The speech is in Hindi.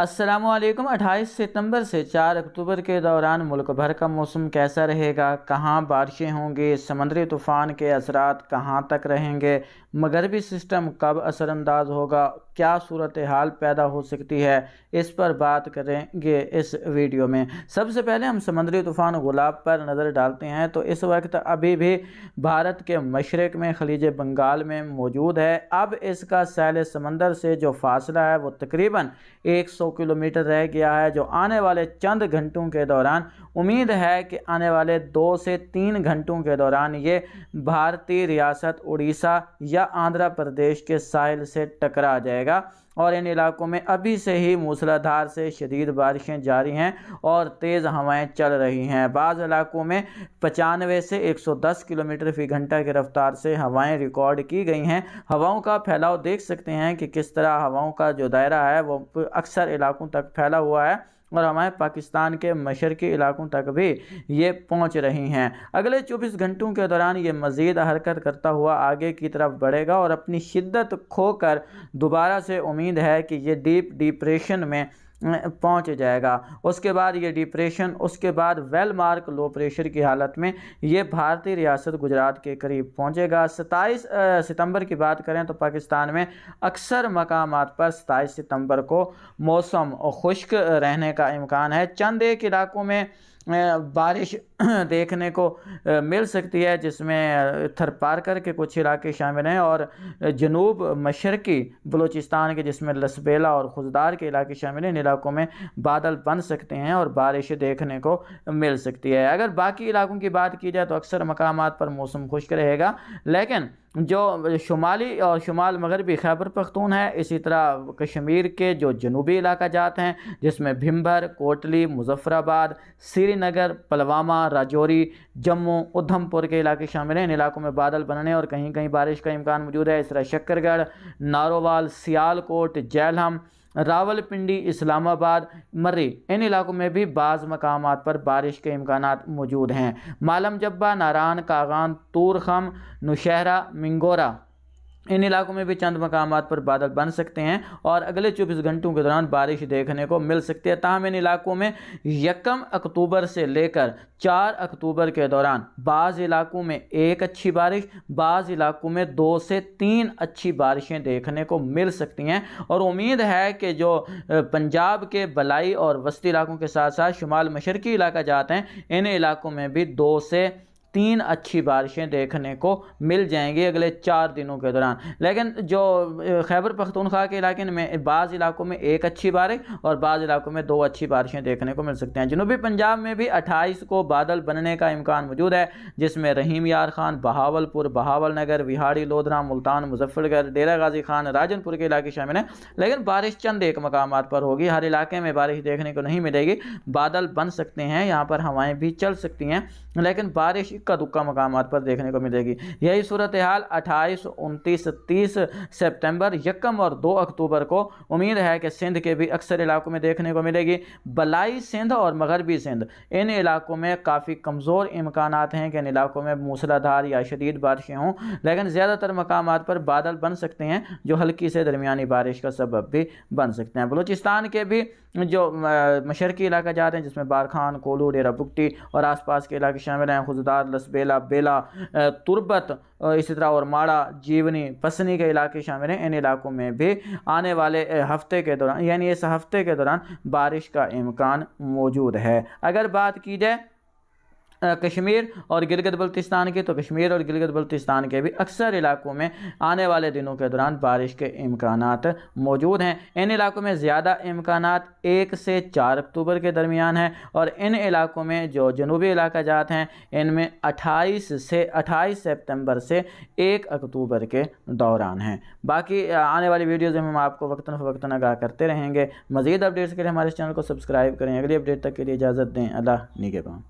असलम 28 सितंबर से 4 अक्टूबर के दौरान मुल्क भर का मौसम कैसा रहेगा कहाँ बारिशें होंगी समंदरी तूफ़ान के असरात कहाँ तक रहेंगे मगरबी सिस्टम कब असरानंदाज होगा क्या सूरत हाल पैदा हो सकती है इस पर बात करेंगे इस वीडियो में सबसे पहले हम समंदरी तूफ़ान गुलाब पर नज़र डालते हैं तो इस वक्त अभी भी भारत के मशरक़ में खलीज बंगाल में मौजूद है अब इसका सैल समंदर से जो फासला है वो तकरीबन एक सौ किलोमीटर रह गया है जो आने वाले चंद घंटों के दौरान उम्मीद है कि आने वाले दो से तीन घंटों के दौरान ये भारतीय रियासत उड़ीसा या आंध्र प्रदेश के साहिल से टकरा जाएगा और इन इलाकों में अभी से ही मूसलाधार से शदीद बारिशें जारी हैं और तेज़ हवाएं चल रही हैं बाज़ इलाकों में पचानवे से 110 किलोमीटर फी घंटा की रफ्तार से हवाएं रिकॉर्ड की गई हैं हवाओं का फैलाव देख सकते हैं कि किस तरह हवाओं का जो दायरा है वो अक्सर इलाकों तक फैला हुआ है और हमारे पाकिस्तान के मशरकी इलाकों तक भी ये पहुंच रही हैं अगले 24 घंटों के दौरान ये मज़ीद हरकत करता हुआ आगे की तरफ बढ़ेगा और अपनी शिद्दत खोकर दोबारा से उम्मीद है कि ये डीप डिप्रेशन में पहुंच जाएगा उसके बाद ये डिप्रेशन उसके बाद वेल मार्क लो प्रेशर की हालत में ये भारतीय रियासत गुजरात के करीब पहुंचेगा सताईस सितंबर की बात करें तो पाकिस्तान में अक्सर मकाम पर सत्ताईस सितंबर को मौसम खुश्क रहने का इम्कान है चंद एक इलाकों में बारिश देखने को मिल सकती है जिसमें थरपारकर के कुछ इलाके शामिल हैं और जनूब मशरकी बलूचिस्तान के जिसमें लसबेला और खुजदार के इलाके शामिल हैं इन इलाकों में बादल बन सकते हैं और बारिश देखने को मिल सकती है अगर बाकी इलाकों की बात की जाए तो अक्सर मकाम पर मौसम खुश्क रहेगा लेकिन जो शुमाली और शुमाल मगरबी खैबर पख्तून है इसी तरह कश्मीर के जो जनूबी इलाका जात हैं जिसमें भिम्बर कोटली मुजफ़राबाद श्रीनगर पलवामा राजौरी जम्मू उधमपुर के इलाके शामिल हैं इन इलाकों में बादल बनने और कहीं कहीं बारिश का इम्कान मौजूद है इस तरह शक्करगढ़ नारोवाल सियालकोट जैलहम रावलपिंडी इस्लामाबाद मर्री इन इलाकों में भी बाज़ मकाम पर बारिश के इम्कान मौजूद हैं मालम जब्बा नारान कागान तूरखम नुशहरा मिंगोरा इन इलाकों में भी चंद मकाम पर बादल बन सकते हैं और अगले चौबीस घंटों के दौरान बारिश देखने को मिल सकती है तहम इन इलाकों में यकम अक्टूबर से लेकर चार अक्टूबर के दौरान बाज़ इलाकों में एक अच्छी बारिश बाज़ इलाकों में दो से तीन अच्छी बारिशें देखने को मिल सकती हैं और उम्मीद है कि जो पंजाब के बलाई और वस्ती इलाकों के साथ साथ शुमाल मशरकी इलाका जाते हैं इन इलाकों में भी दो से तीन अच्छी बारिशें देखने को मिल जाएंगी अगले चार दिनों के दौरान लेकिन जो खैबर पख्तूनख्वा के इलाके में बाज़ इलाकों में एक अच्छी बारिश और बाज़ इलाकों में दो अच्छी बारिशें देखने को मिल सकती हैं जनूबी पंजाब में भी अट्ठाईस को बादल बनने का इम्कान मौजूद है जिसमें रहीम यार खान बहावलपुर बहावल नगर विहाड़ी लोधरा मुल्तान मुजफ्फरगढ़ डेरा गाजी खान राजनपुर के इलाके शामिल हैं लेकिन बारिश चंद एक मकाम पर होगी हर इलाके में बारिश देखने को नहीं मिलेगी बादल बन सकते हैं यहाँ पर हवाएँ भी चल सकती हैं लेकिन बारिश इक्का का दुक्का मकाम पर देखने को मिलेगी यही सूरत हाल अट्ठाईस उनतीस तीस सेप्टेम्बर यकम और दो अक्टूबर को उम्मीद है कि सिंध के भी अक्सर इलाकों में देखने को मिलेगी बलाई सिंध और मगरबी सिंध इन इलाकों में काफ़ी कमज़ोर इम्कान हैं कि इन इलाकों में मूसलाधार या शदीद बारिशें हों लेकिन ज़्यादातर मकाम पर बादल बन सकते हैं जो हल्की से दरमियानी बारिश का सबब भी बन सकते हैं बलूचिस्तान के भी जो मशरकी इलाका जाते हैं जिसमें बारखान कोलू डेरा बुगटी और आसपास के इलाके शामिल हैं खुजदार मुराद बेला बेला तुरबत इसी तरह और माड़ा जीवनी पसनी के इलाके शामिल हैं इन इलाकों में भी आने वाले uh, हफ्ते के दौरान यानी इस हफ्ते के दौरान बारिश का इम्कान मौजूद है अगर बात की जाए कश्मीर और गिलगित बल्तिस्तान के तो कश्मीर और गिलगित बल्तिस्तान के भी अक्सर इलाकों में आने वाले दिनों के दौरान बारिश के इम्कान मौजूद हैं इन इलाकों में ज़्यादा इम्कान एक से चार अक्टूबर के दरमियान हैं और इन इलाकों में जो जनूबी इलाका जात हैं इनमें अट्ठाईस से अट्ठाईस सेप्टेम्बर से एक अक्टूबर के दौरान हैं बाकी आने वाली वीडियोज़ में हम आपको वक्ता फ़वक्ता आगाह करते रहेंगे मज़ीद अपडेट्स के लिए हमारे चैनल को सब्सक्राइब करें अगली अपडेट तक के लिए इजाज़त दें अल्लाह निगेबा